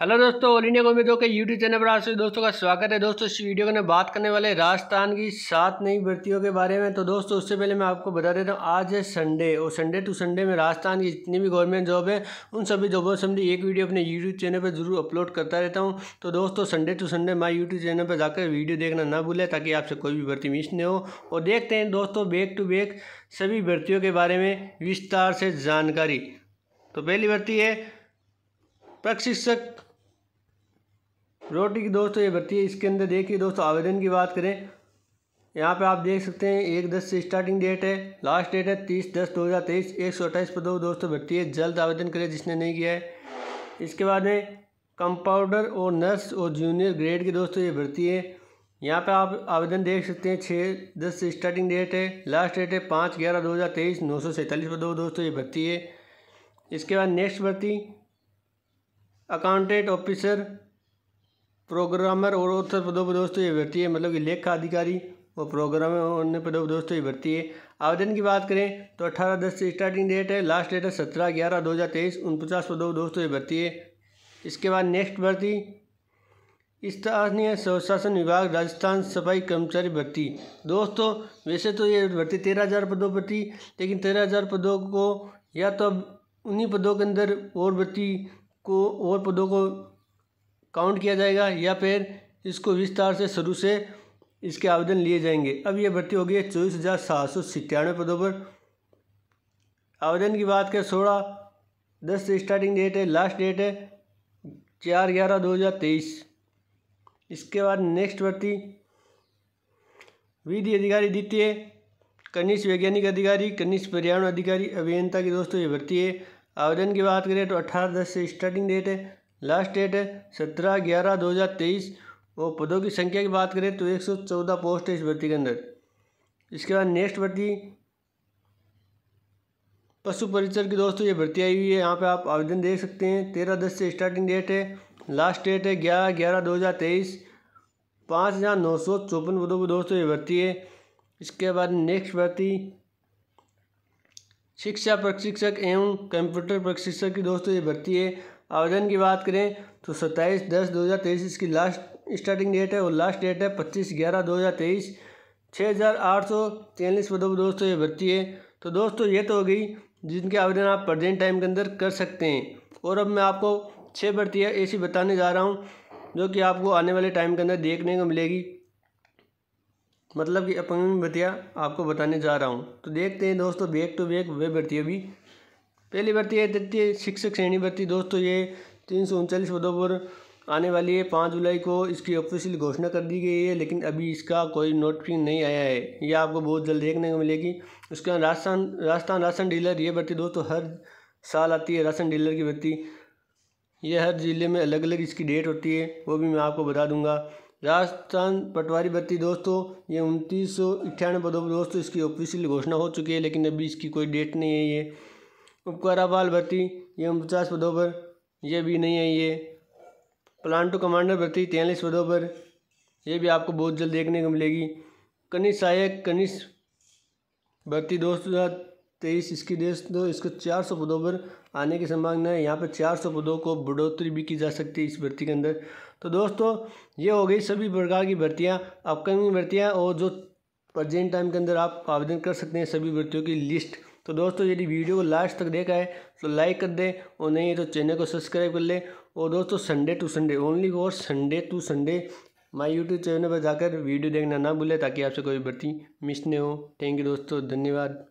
hello दोस्तों all India गोमी के YouTube channel पर आप सभी दोस्तों का स्वागत है दोस्तों इस वीडियो में बात करने वाले राजस्थान की सात नई भर्तियों के बारे में तो दोस्तों उससे पहले मैं आपको बता देता हूँ आज है संडे और संडे टू संडे में राजस्थान की जितनी भी गवर्नमेंट जॉब है उन सभी जॉबों से एक वीडियो अपने यूट्यूब चैनल पर जरूर अपलोड करता रहता हूँ तो दोस्तों Sunday to Sunday my YouTube channel पर जाकर वीडियो देखना ना भूलें ताकि आपसे कोई भी भर्ती मिस नहीं हो और देखते हैं दोस्तों बेक टू बेक सभी भर्तियों के बारे में विस्तार से जानकारी तो पहली भर्ती है प्रशिक्षक रोटी की दोस्तों ये भर्ती है इसके अंदर देखिए दोस्तों आवेदन की बात करें यहाँ पे आप देख सकते हैं एक दस से स्टार्टिंग डेट है लास्ट डेट है तीस दस दो हज़ार तेईस एक सौ अट्ठाईस पर दो दोस्तों भर्ती है जल्द आवेदन करें जिसने नहीं किया है इसके बाद में कंपाउंडर और नर्स और जूनियर ग्रेड की दोस्तों ये भर्ती है यहाँ पर आप आवेदन देख सकते हैं छः दस से स्टार्टिंग डेट है लास्ट डेट है पाँच ग्यारह दो हज़ार तेईस नौ सौ सैंतालीस पर दो दोस्तों ये भर्ती है इसके बाद नेक्स्ट भर्ती अकाउंटेंट ऑफिसर प्रोग्रामर और ऑथर पदों पर दोस्तों ये भर्ती है मतलब कि लेखा अधिकारी और प्रोग्रामर पदों पर दोस्तों ये भर्ती है आवेदन की बात करें तो अट्ठारह दस से स्टार्टिंग डेट है लास्ट डेट है सत्रह ग्यारह दो हज़ार तेईस उनपचास पदों पर दोस्तों ये भर्ती है इसके बाद नेक्स्ट भर्ती स्थानीय स्वशासन विभाग राजस्थान सफाई कर्मचारी भर्ती दोस्तों वैसे तो ये भर्ती तेरह हज़ार पदों पर थी लेकिन तेरह हज़ार पदों को या तो उन्हीं पदों के अंदर और भर्ती को और पदों को काउंट किया जाएगा या फिर इसको विस्तार से शुरू से इसके आवेदन लिए जाएंगे अब यह भर्ती होगी है चौबीस हज़ार सात सौ सितानवे पदों पर आवेदन की बात करें सोलह दस से स्टार्टिंग डेट है लास्ट डेट है चार ग्यारह दो हज़ार तेईस इसके बाद नेक्स्ट भर्ती विधि अधिकारी द्वितीय कनिष्ठ वैज्ञानिक अधिकारी कनिष्ठ पर्यावरण अधिकारी अभियंता की दोस्तों ये भर्ती है आवेदन की बात करें तो अठारह दस से स्टार्टिंग डेट है लास्ट डेट है सत्रह ग्यारह दो हज़ार तेईस और पदों की संख्या की बात करें तो एक सौ चौदह पोस्ट है इस भर्ती के अंदर इसके बाद नेक्स्ट भर्ती पशु परिचर की दोस्तों ये भर्ती आई हुई है यहाँ पे आप आवेदन देख सकते हैं तेरह दस से स्टार्टिंग डेट है लास्ट डेट है ग्यारह ग्यारह दो हज़ार तेईस पाँच हज़ार नौ सौ चौपन पदों पर दोस्तों ये भर्ती है इसके बाद नेक्स्ट भर्ती शिक्षा प्रशिक्षक एवं कंप्यूटर प्रशिक्षक की दोस्तों ये भर्ती है आवेदन की बात करें तो सत्ताईस दस दो हज़ार तेईस इसकी लास्ट स्टार्टिंग डेट है और लास्ट डेट है पच्चीस ग्यारह दो हज़ार तेईस छः हज़ार आठ सौ तैंतीस पदों पर दोस्तों ये भर्ती है तो दोस्तों ये तो हो गई जिनके आवेदन आप प्रजेंट टाइम के अंदर कर सकते हैं और अब मैं आपको छः भर्तियाँ ऐसी बताने जा रहा हूँ जो कि आपको आने वाले टाइम के अंदर देखने को मिलेगी मतलब कि अपॉइंटमेंट भर्तियाँ आपको बताने जा रहा हूँ तो देखते हैं दोस्तों बैक टू बैक वे भर्तियाँ भी पहली भर्ती है तृतीय शिक्षक श्रेणी भर्ती दोस्तों ये तीन सौ उनचालीस पदों पर आने वाली है पाँच जुलाई को इसकी ऑफिशियल घोषणा कर दी गई है लेकिन अभी इसका कोई नोटिफिकेशन नहीं आया है ये आपको बहुत जल्द देखने को मिलेगी उसके बाद राजस्थान राजस्थान राशन डीलर ये भर्ती दोस्तों हर साल आती है राशन डीलर की भर्ती ये हर ज़िले में अलग अलग इसकी डेट होती है वो भी मैं आपको बता दूंगा राजस्थान पटवारी भर्ती दोस्तों ये उनतीस सौ पदों पर दोस्तों इसकी ऑफिशियल घोषणा हो चुकी है लेकिन अभी इसकी कोई डेट नहीं है ये उपकारा बाल भर्ती ये उनचास पदों पर यह भी नहीं है ये प्लान टू कमांडर भर्ती तैंतालीस पदों पर यह भी आपको बहुत जल्द देखने को मिलेगी कनिष्ठ सहायक कनिष्ठ भर्ती दो हज़ार तेईस इसकी देश दो इसको चार सौ पदों पर आने की संभावना है यहाँ पर चार सौ पदों को बढ़ोतरी भी की जा सकती है इस भर्ती के अंदर तो दोस्तों ये हो गई सभी प्रकार की भर्तियाँ अपकमिंग भर्तियाँ और जो प्रजेंट टाइम के अंदर आप आवेदन कर सकते हैं सभी भर्तियों की लिस्ट तो दोस्तों यदि वीडियो को लास्ट तक देखा है तो लाइक कर दें और नहीं है तो चैनल को सब्सक्राइब कर लें और दोस्तों संडे टू संडे ओनली और Sunday to Sunday my YouTube channel पर जाकर वीडियो देखना ना भूलें ताकि आपसे कोई भर्ती मिस नहीं हो थैंक यू दोस्तों धन्यवाद